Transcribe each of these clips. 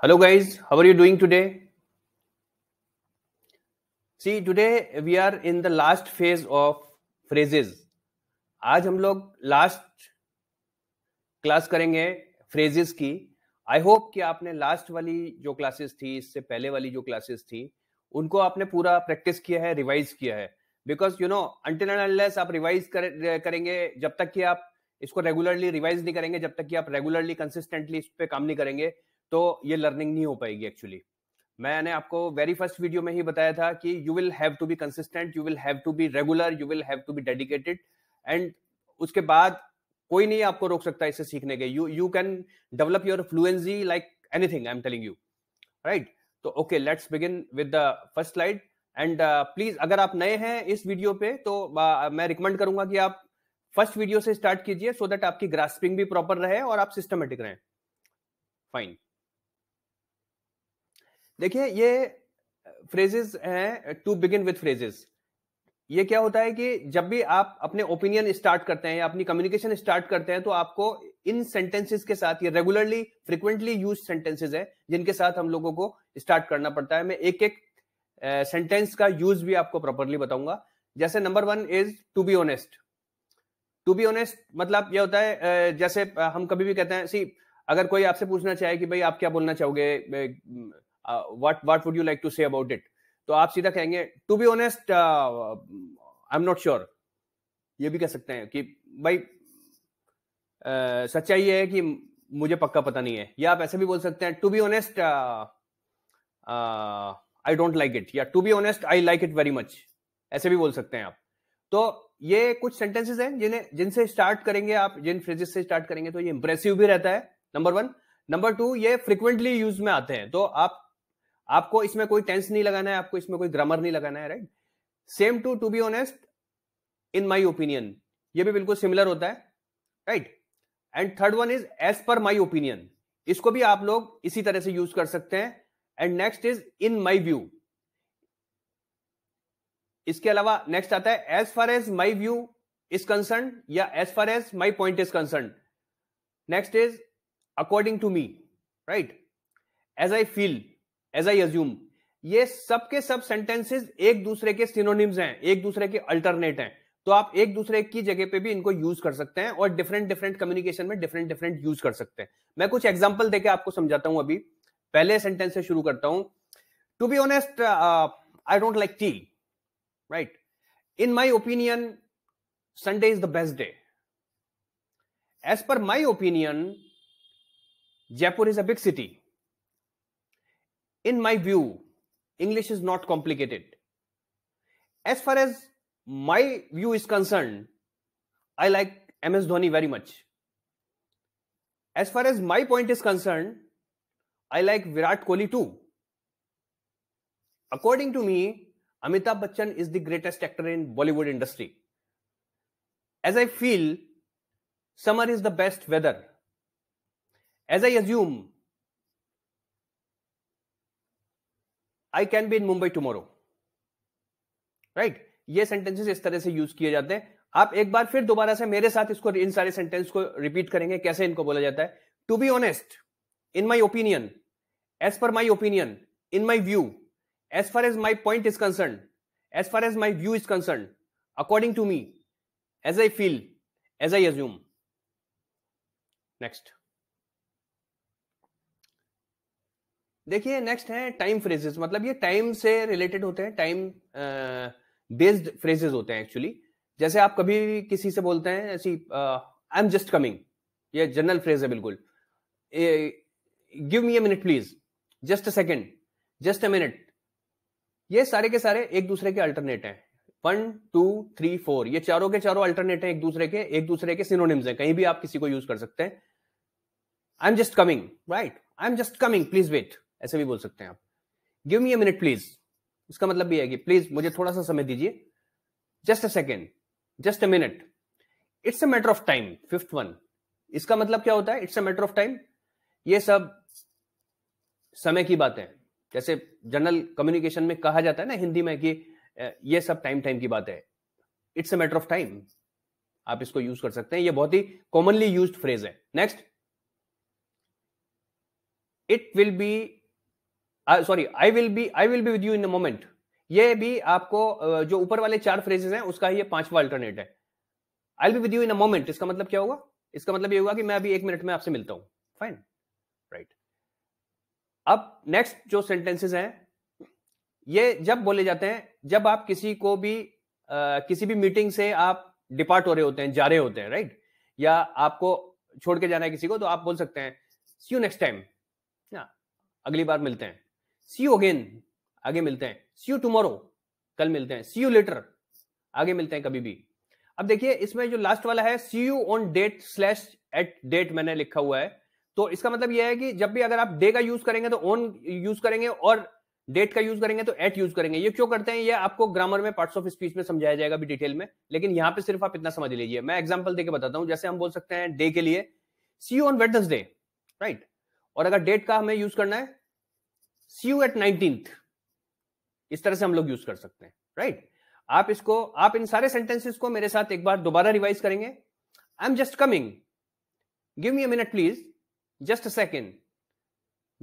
Hello guys, how are you doing today? See, today we are in the last phase of phrases. आज हम लोग last class करेंगे phrases की I hope कि आपने last वाली जो क्लासेस थी इससे पहले वाली जो क्लासेस थी उनको आपने पूरा प्रैक्टिस किया है रिवाइज किया है because you know until and unless आप रिवाइज कर, करेंगे जब तक कि आप इसको रेगुलरली रिवाइज नहीं करेंगे जब तक कि आप रेगुलरली कंसिस्टेंटली इस पर काम नहीं करेंगे तो ये लर्निंग नहीं हो पाएगी एक्चुअली मैंने आपको वेरी फर्स्ट वीडियो में ही बताया था कि you will have to be consistent you will have to be regular you will have to be dedicated and उसके बाद कोई नहीं आपको रोक सकता इसे सीखने के you you can develop your fluency like anything I am telling you right तो okay let's begin with the first slide and please अगर आप नए हैं इस वीडियो पे तो uh, मैं रिकमेंड करूंगा कि आप फर्स्ट वीडियो से स्टार्ट कीजिए सो दैट आपकी ग्रास्पिंग भी प्रॉपर रहे और आप सिस्टमेटिक रहें फाइन देखिए ये फ्रेजेस हैं टू बिगिन विथ फ्रेजेस ये क्या होता है कि जब भी आप अपने ओपिनियन स्टार्ट करते हैं या अपनी कम्युनिकेशन स्टार्ट करते हैं तो आपको इन सेंटेंसेस के साथ ये रेगुलरली फ्रिक्वेंटली यूज सेंटेंसेस हैं जिनके साथ हम लोगों को स्टार्ट करना पड़ता है मैं एक एक सेंटेंस का यूज भी आपको प्रॉपरली बताऊंगा जैसे number one is to be honest to be honest मतलब यह होता है जैसे हम कभी भी कहते हैं सी अगर कोई आपसे पूछना चाहे कि भाई आप क्या बोलना चाहोगे what what would you like to say about it तो आप सीधा कहेंगे to be honest I am not sure ये भी कह सकते हैं कि भाई uh, सच्चाई है कि मुझे पक्का पता नहीं है या आप ऐसे भी बोल सकते हैं to be honest I don't like it या to be honest I like it very much ऐसे भी बोल सकते हैं आप तो ये कुछ सेंटेंसेस हैं जिन्हें जिनसे स्टार्ट करेंगे आप जिन फ्रेजेस से स्टार्ट करेंगे तो ये इंप्रेसिव भी रहता है नंबर वन नंबर टू ये फ्रिक्वेंटली यूज में आते हैं तो आप आपको इसमें कोई टेंस नहीं लगाना है आपको इसमें कोई ग्रामर नहीं लगाना है right same to to be honest in my opinion ये भी बिल्कुल सिमिलर होता है right and third one is as per my opinion इसको भी आप लोग इसी तरह से यूज कर सकते हैं and next is in my view इसके अलावा नेक्स्ट आता है as far as my view is concern या as far as my point is concern next is according to me right as I feel as I assume ये सब sentences सब एक दूसरे के सिनोनिम्स हैं एक दूसरे के अल्टरनेट हैं तो आप एक दूसरे की जगह पे भी इनको यूज कर सकते हैं और डिफरेंट डिफरेंट कम्युनिकेशन में डिफरेंट डिफरेंट यूज कर सकते हैं मैं कुछ एग्जाम्पल देकर आपको समझाता हूं अभी पहले सेंटेंस से शुरू करता हूं to be honest I don't like tea right in my opinion Sunday is the best day as per my opinion Jaipur is a big city in my view, English is not complicated. As far as my view is concerned, I like MS Dhoni very much. As far as my point is concerned, I like Virat Kohli too. According to me, Amitabh Bachchan is the greatest actor in Bollywood industry. As I feel, summer is the best weather. As I assume, I can be in Mumbai tomorrow right ये sentences इस तरह से use किए जाते हैं आप एक बार फिर दोबारा से मेरे साथ इसको इन सारे सेंटेंस को रिपीट करेंगे कैसे इनको बोला जाता है to be honest in my opinion as per my opinion in my view as far as my point is concern as far as my view is concern according to me as I feel as I assume next देखिए next है time phrases मतलब ये time से related होते हैं time based phrases होते हैं actually जैसे आप कभी किसी से बोलते हैं ऐसी आई एम जस्ट कमिंग ये जनरल फ्रेज है बिल्कुल give me a minute please just a second just a minute ये सारे के सारे एक दूसरे के अल्टरनेट हैं वन टू थ्री फोर ये चारों के चारों अल्टरनेट हैं एक दूसरे के एक दूसरे के सिनोनिम्स हैं कहीं भी आप किसी को यूज कर सकते हैं I am just coming right I am just coming please wait ऐसे भी बोल सकते हैं आप give me a minute please इसका मतलब भी है कि प्लीज मुझे थोड़ा सा समय दीजिए just a second just a minute it's a matter of time fifth one इसका मतलब क्या होता है it's a matter of time ये सब समय की बात है जैसे जनरल कम्युनिकेशन में कहा जाता है ना हिंदी में कि ये सब टाइम टाइम की बात है it's a matter of time आप इसको यूज कर सकते हैं ये बहुत ही कॉमनली यूज्ड फ्रेज है next it will be sorry I will be I will be with you in the moment ये भी आपको जो ऊपर वाले चार फ्रेजेस हैं उसका ही ये पांचवा अल्टरनेट है I be with you in a moment इसका मतलब क्या होगा इसका मतलब ये होगा कि मैं अभी एक मिनट में आपसे मिलता हूं फाइन राइट right. अब नेक्स्ट जो सेंटेंसेस हैं ये जब बोले जाते हैं जब आप किसी को भी आ, किसी भी मीटिंग से आप डिपार्ट हो रहे होते हैं जा रहे होते हैं राइट right? या आपको छोड़ के जाना है किसी को तो आप बोल सकते हैं सी यू नेक्स्ट टाइम अगली बार मिलते हैं सी यू अगेन आगे मिलते हैं सी यू टुमारो कल मिलते हैं सी यू लेटर आगे मिलते हैं कभी भी अब देखिए इसमें जो लास्ट वाला है see you on date slash at date मैंने लिखा हुआ है तो इसका मतलब यह है कि जब भी अगर आप डे का यूज करेंगे तो ऑन यूज करेंगे और डेट का यूज करेंगे तो एट यूज करेंगे ये क्यों करते हैं ये आपको ग्रामर में पार्ट्स ऑफ स्पीच में समझाया जाएगा अभी डिटेल में लेकिन यहां पे सिर्फ आप इतना समझ लीजिए मैं एग्जाम्पल देके बताता हूँ जैसे हम बोल सकते हैं डे के लिए see you on Wednesday right और अगर डेट का हमें यूज करना है सी यू एट नाइनटीन इस तरह से हम लोग यूज कर सकते हैं राइट right? आप इसको आप इन सारे सेंटेंसेस को मेरे साथ एक बार दोबारा रिवाइज करेंगे I am just coming give me a minute please just a second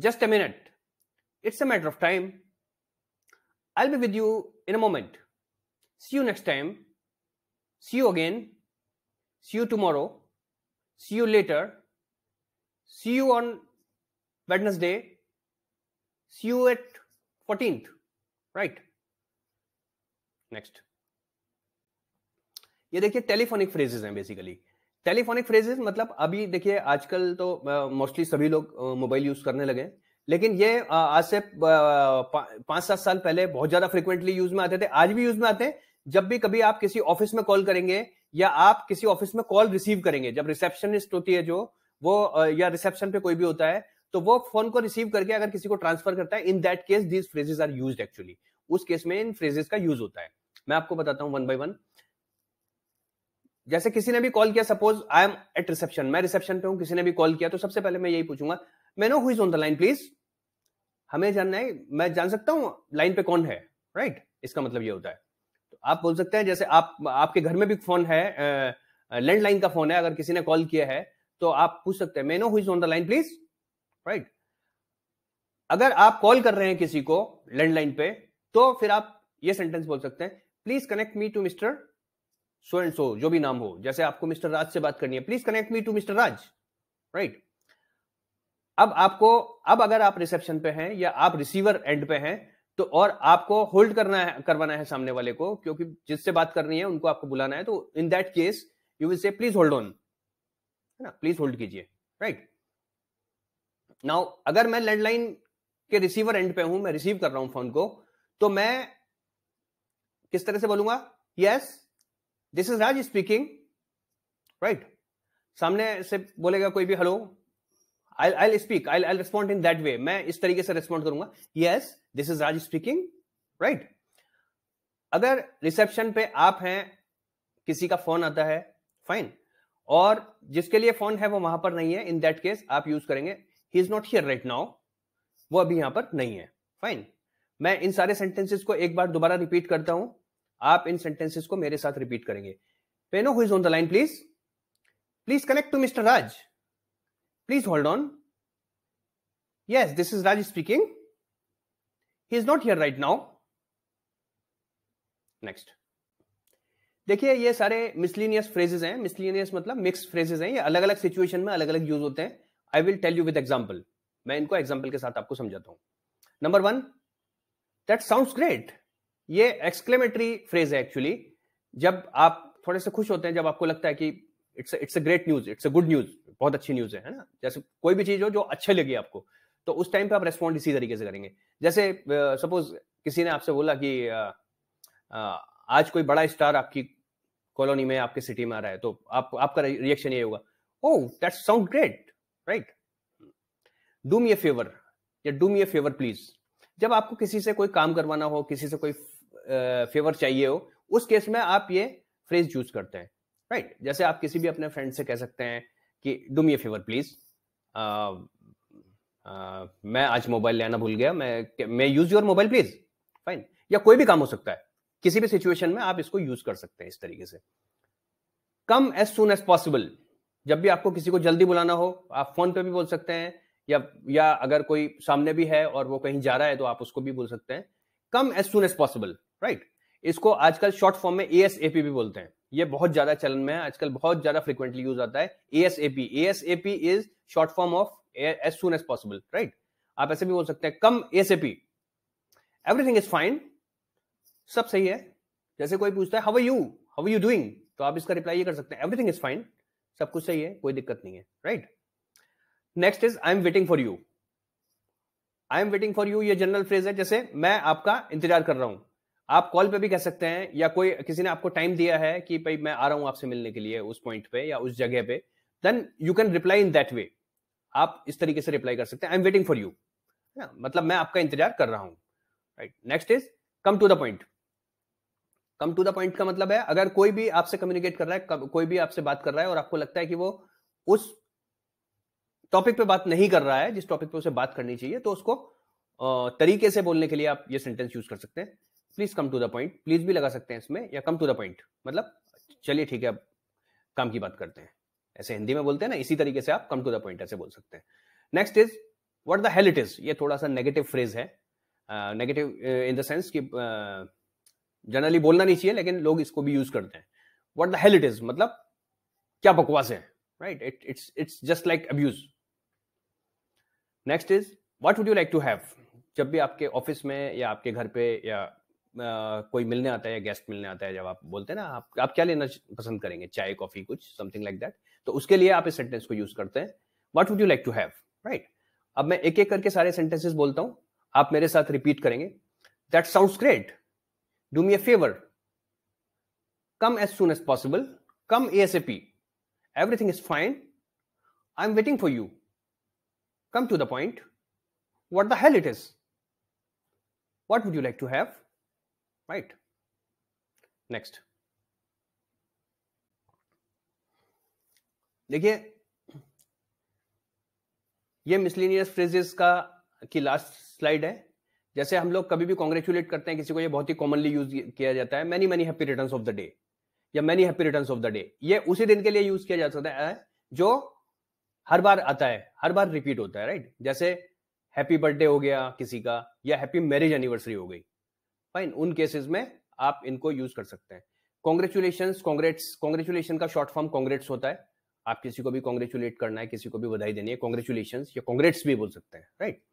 just a minute it's a matter of time I be with you in a moment see you next time see you again see you tomorrow see you later see you on Wednesday See you at 14th, right? Next ये देखिए telephonic phrases हैं basically telephonic phrases मतलब अभी देखिए आजकल तो mostly uh, सभी लोग मोबाइल uh, यूज करने लगे लेकिन ये uh, आज से पांच सात साल पहले बहुत ज्यादा फ्रिक्वेंटली यूज में आते थे आज भी यूज में आते हैं जब भी कभी आप किसी ऑफिस में कॉल करेंगे या आप किसी ऑफिस में कॉल रिसीव करेंगे जब रिसेप्शनिस्ट होती है जो वो या रिसेप्शन पे कोई भी होता है तो वो फोन को रिसीव करके अगर किसी को ट्रांसफर करता है in that case these phrases are use actually उस केस में इन फ्रेजेस का यूज होता है मैं आपको बताता हूँ वन बाई वन जैसे किसी ने भी कॉल किया suppose I am at reception मैं रिसेप्शन पे हूँ किसी ने भी कॉल किया तो सबसे पहले मैं यही पूछूंगा मैं know who is on the line please हमें जानना है मैं जान सकता हूँ लाइन पे कौन है राइट right? इसका मतलब ये होता है तो आप बोल सकते हैं जैसे आप आपके घर में भी फोन है लैंडलाइन का फोन है अगर किसी ने कॉल किया है तो आप पूछ सकते हैं मैं know who is on the line please right अगर आप कॉल कर रहे हैं किसी को लैंडलाइन पे तो फिर आप ये सेंटेंस बोल सकते हैं please connect me to mister so and so जो भी नाम हो जैसे आपको मिस्टर राज से बात करनी है please connect me to mister Raj right अब आपको अब अगर आप रिसेप्शन पे हैं या आप रिसीवर एंड पे हैं तो और आपको होल्ड करना है करवाना है सामने वाले को क्योंकि जिससे बात करनी है उनको आपको बुलाना है तो in that case you will say please hold on है ना प्लीज होल्ड कीजिए राइट नाउ अगर मैं लैंडलाइन के रिसीवर एंड पे हूं मैं रिसीव कर रहा हूं फोन को तो मैं किस तरह से बोलूंगा yes this is Raj speaking right सामने से बोलेगा कोई भी hello I I speak I I respond in that way मैं इस तरीके से रिस्पॉन्ड करूंगा yes this is Raj speaking right अगर रिसेप्शन पे आप हैं किसी का फोन आता है फाइन और जिसके लिए फोन है वो वहां पर नहीं है इन दैट केस आप यूज करेंगे he is not here right now वो अभी यहां पर नहीं है फाइन मैं इन सारे सेंटेंसेस को एक बार दोबारा रिपीट करता हूं आप इन सेंटेंसेस को मेरे साथ रिपीट करेंगे पेनो who is on the line please please connect to mister Raj please hold on yes this is Raj speaking he is not here right now next देखिए ये सारे मिसलिनियस फ्रेजेस हैं मिसलिनियस मतलब मिक्स फ्रेजेस हैं ये अलग अलग सिचुएशन में अलग अलग यूज होते हैं I will tell you with example मैं इनको एग्जाम्पल के साथ आपको समझाता हूं number one that sound great ये एक्सक्लेमेटरी फ्रेज है एक्चुअली जब आप थोड़े से खुश होते हैं जब आपको लगता है कि it's it's a great news it's a good news बहुत अच्छी न्यूज है है ना जैसे कोई भी चीज हो जो अच्छी लगी आपको तो उस टाइम पे आप रेस्पॉन्ड इसी तरीके से करेंगे जैसे सपोज uh, किसी ने आपसे बोला कि uh, uh, आज कोई बड़ा स्टार आपकी कॉलोनी में आपके सिटी में आ रहा है तो आप आपका रिएक्शन ये होगा oh that sound great right do me a favour या do me a favour please जब आपको किसी से कोई काम करवाना हो किसी से कोई फेवर चाहिए हो उस केस में आप ये फ्रेज यूज करते हैं राइट right? जैसे आप किसी भी अपने फ्रेंड से कह सकते हैं कि do me a favour please मैं आज मोबाइल लेना भूल गया मैं मैं use your mobile please fine या कोई भी काम हो सकता है किसी भी सिचुएशन में आप इसको यूज कर सकते हैं इस तरीके से come as soon as possible जब भी आपको किसी को जल्दी बुलाना हो आप फोन पे भी बोल सकते हैं या या अगर कोई सामने भी है और वो कहीं जा रहा है तो आप उसको भी बोल सकते हैं come as soon as possible right इसको आजकल शॉर्ट फॉर्म में ए भी बोलते हैं ये बहुत ज्यादा चलन में है आजकल बहुत ज्यादा फ्रिक्वेंटली यूज आता है A S A P A S A P is short form of as soon as possible right आप ऐसे भी बोल सकते हैं come A A P everything is fine सब सही है जैसे कोई पूछता है how you how you doing तो आप इसका रिप्लाई ये कर सकते हैं एवरीथिंग इज फाइन सब कुछ सही है कोई दिक्कत नहीं है right next is I am waiting for you I am waiting for you ये जनरल फ्रेज है जैसे मैं आपका इंतजार कर रहा हूं आप कॉल पे भी कह सकते हैं या कोई किसी ने आपको टाइम दिया है कि भाई मैं आ रहा हूं आपसे मिलने के लिए उस पॉइंट पे या उस जगह पे then you can reply in that way आप इस तरीके से रिप्लाई कर सकते हैं I am waiting for you मतलब मैं आपका इंतजार कर रहा हूं right next is come to the point come to the point का मतलब है अगर कोई भी आपसे कम्युनिकेट कर रहा है कोई भी आपसे बात कर रहा है और आपको लगता है कि वो उस टॉपिक पे बात नहीं कर रहा है जिस टॉपिक पे उसे बात करनी चाहिए तो उसको तरीके से बोलने के लिए आप ये सेंटेंस यूज कर सकते हैं please come to the point please भी लगा सकते हैं इसमें या कम टू द पॉइंट मतलब चलिए ठीक है अब काम की बात करते हैं ऐसे हिंदी में बोलते हैं ना इसी तरीके से आप कम टू द पॉइंट ऐसे बोल सकते हैं next is what the hell it is ये थोड़ा सा नेगेटिव फ्रेज है नेगेटिव इन द सेंस कि uh, जनरली बोलना नहीं चाहिए लेकिन लोग इसको भी यूज करते हैं what the hell it is मतलब क्या बकवास है right it it's it's just like abuse next is what would you like to have जब भी आपके ऑफिस में या आपके घर पे या आ, कोई मिलने आता है या गेस्ट मिलने आता है जब आप बोलते हैं ना आप आप क्या लेना पसंद करेंगे चाय कॉफी कुछ समथिंग लाइक दैट तो उसके लिए आप इस सेंटेंस को यूज करते हैं what would you like to have right अब मैं एक एक करके सारे सेंटेंसेस बोलता हूँ आप मेरे साथ रिपीट करेंगे that sound great do me a favor. Come as soon as possible. Come ASAP. Everything is fine. I'm waiting for you. Come to the point. What the hell it is? What would you like to have? Right. Next. देखिए ये miscellaneous phrases का की last slide है जैसे हम लोग कभी भी कॉन्ग्रेचुलेट करते हैं किसी को ये बहुत ही कॉमनली यूज किया जाता है many many happy return of the day या many happy return of the day ये उसी दिन के लिए यूज किया जा सकता है जो हर बार आता है हर बार रिपीट होता है राइट जैसे हैप्पी बर्थडे हो गया किसी का या हैप्पी मैरिज एनिवर्सरी हो गई फाइन उन केसेस में आप इनको यूज कर सकते हैं कॉन्ग्रेचुलेशन कॉन्ग्रेट्स कॉन्ग्रेचुलेशन का शॉर्ट फॉर्म कॉन्ग्रेट्स होता है आप किसी को भी कॉन्ग्रेचुलेट करना है किसी को भी बधाई देनी है कॉन्ग्रेचुलेशन या कॉन्ग्रेट्स भी बोल सकते हैं राइट right?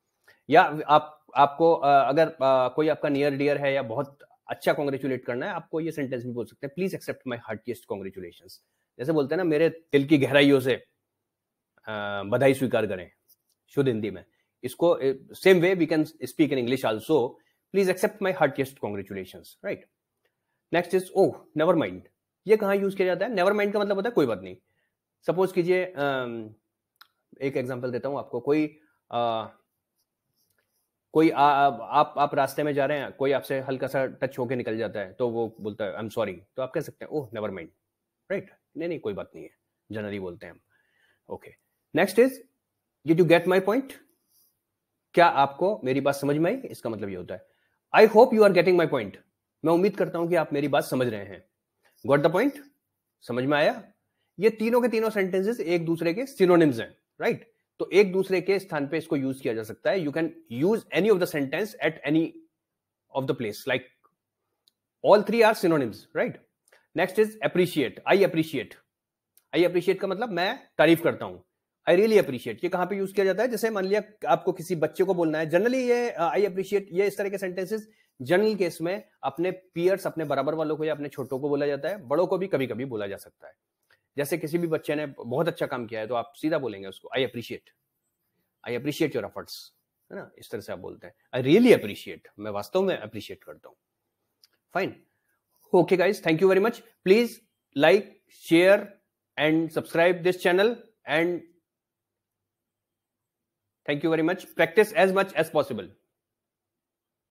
या आप आपको अगर कोई आपका नियर डियर है या बहुत अच्छा कॉन्ग्रेचुलेट करना है आपको ये सेंटेंस भी बोल सकते हैं please accept my heartiest congratulation जैसे बोलते हैं ना मेरे दिल की गहराइयों से बधाई स्वीकार करें शुद्ध हिंदी में इसको same way we can speak in English also please accept my heartiest congratulation right next is oh never mind ये कहाँ यूज किया जाता है नेवर माइंड का मतलब होता है कोई बात नहीं सपोज कीजिए एक एग्जाम्पल देता हूँ आपको कोई uh, कोई आ, आ, आप आप रास्ते में जा रहे हैं कोई आपसे हल्का सा टच होके निकल जाता है तो वो बोलता है आई एम सॉरी तो आप कह सकते हैं ओह नेवर माइंड राइट नहीं नहीं कोई बात नहीं है जनरली बोलते हैं हम okay next is did you get my point क्या आपको मेरी बात समझ में आई इसका मतलब ये होता है I hope you are getting my point मैं उम्मीद करता हूं कि आप मेरी बात समझ रहे हैं गॉट द पॉइंट समझ में आया ये तीनों के तीनों सेंटेंसेस एक दूसरे के सिनोनिम्स हैं राइट तो एक दूसरे के स्थान पे इसको यूज किया जा सकता है you can use any of the sentence at any of the place like all three are synonyms right next is appreciate I appreciate I appreciate का मतलब मैं तारीफ करता हूं आई रियली अप्रिशिएट ये कहां पे यूज किया जाता है जैसे मान लिया आपको किसी बच्चे को बोलना है जनरली ये आई uh, अप्रिशिएट ये इस तरह के सेंटेंसेस जनरल केस में अपने पियर्स अपने बराबर वालों को या अपने छोटों को बोला जाता है बड़ों को भी कभी कभी बोला जा सकता है जैसे किसी भी बच्चे ने बहुत अच्छा काम किया है तो आप सीधा बोलेंगे उसको I appreciate I appreciate your efforts है ना इस तरह से आप बोलते हैं आई रियली अप्रिशिएट मैं वास्तव में अप्रिशिएट करता हूँ fine okay guys thank you very much please like share and subscribe this channel and thank you very much practice as much as possible